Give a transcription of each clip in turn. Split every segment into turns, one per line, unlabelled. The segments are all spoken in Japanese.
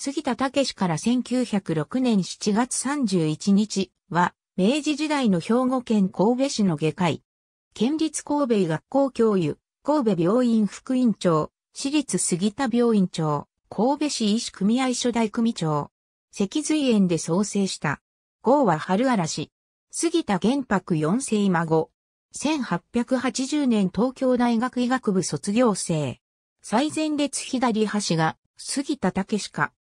杉田武から1906年7月31日は、明治時代の兵庫県神戸市の外科医。県立神戸医学校教諭、神戸病院副院長、私立杉田病院長、神戸市医師組合所大組長。脊髄炎で創生した。号は春嵐。杉田玄白四世孫。1880年東京大学医学部卒業生。最前列左端が杉田武か。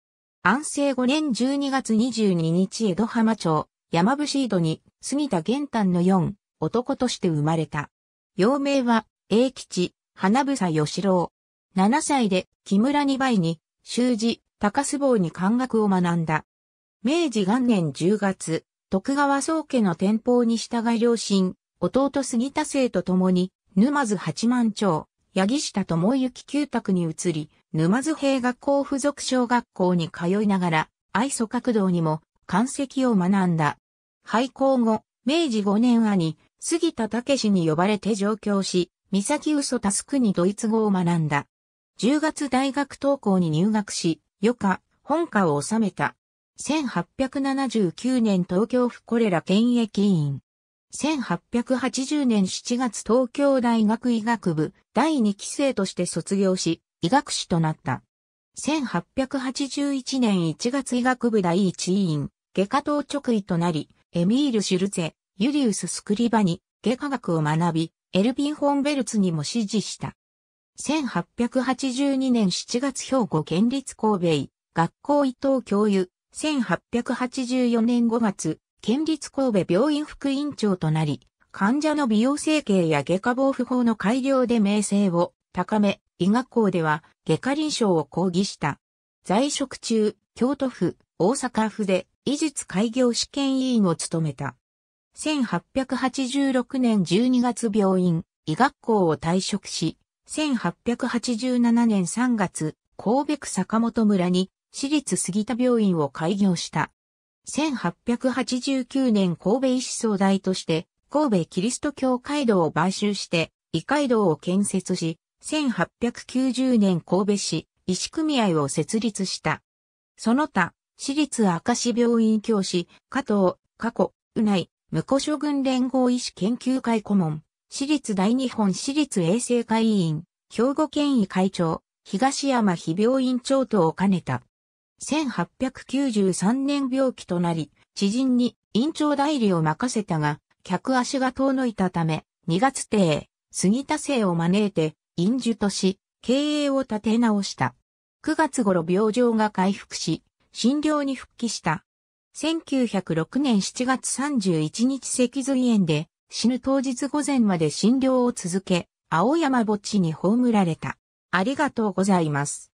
安政5年12月22日江戸浜町、山伏井戸に、杉田玄丹の4、男として生まれた。幼名は、英吉、花房義郎。7歳で、木村二倍に、修士、高須坊に漢学を学んだ。明治元年10月、徳川宗家の天保に従い両親、弟杉田生と共に、沼津八幡町、八木下智之旧宅に移り、沼津兵学校附属小学校に通いながら、愛祖学堂にも、漢籍を学んだ。廃校後、明治5年兄、杉田武に呼ばれて上京し、三崎嘘タスクにドイツ語を学んだ。10月大学登校に入学し、余暇、本科を収めた。1879年東京府コレラ検疫院。1880年7月東京大学医学部第2期生として卒業し、医学士となった。1881年1月医学部第一委員、外科等直位となり、エミール・シュルゼ、ユリウス・スクリバに、外科学を学び、エルビン・ホンベルツにも指示した。1882年7月兵庫県立神戸医、学校伊藤教諭、1884年5月、県立神戸病院副院長となり、患者の美容整形や外科防腐法の改良で名声を高め、医学校では外科臨床を講義した。在職中、京都府、大阪府で医術開業試験委員を務めた。1886年12月病院、医学校を退職し、1887年3月、神戸区坂本村に私立杉田病院を開業した。1889年神戸医師総代として、神戸キリスト教会堂を買収して、医会堂を建設し、1890年神戸市医師組合を設立した。その他、私立明石病院教師、加藤、加古、うない、無故諸軍連合医師研究会顧問、私立大日本私立衛生会委員、兵庫県医会長、東山非病院長とを兼ねた。1893年病気となり、知人に院長代理を任せたが、客足が遠のいたため、2月底、杉田生を招いて、飲酒とし、経営を立て直した。9月頃病状が回復し、診療に復帰した。1906年7月31日脊髄炎で死ぬ当日午前まで診療を続け、青山墓地に葬られた。ありがとうございます。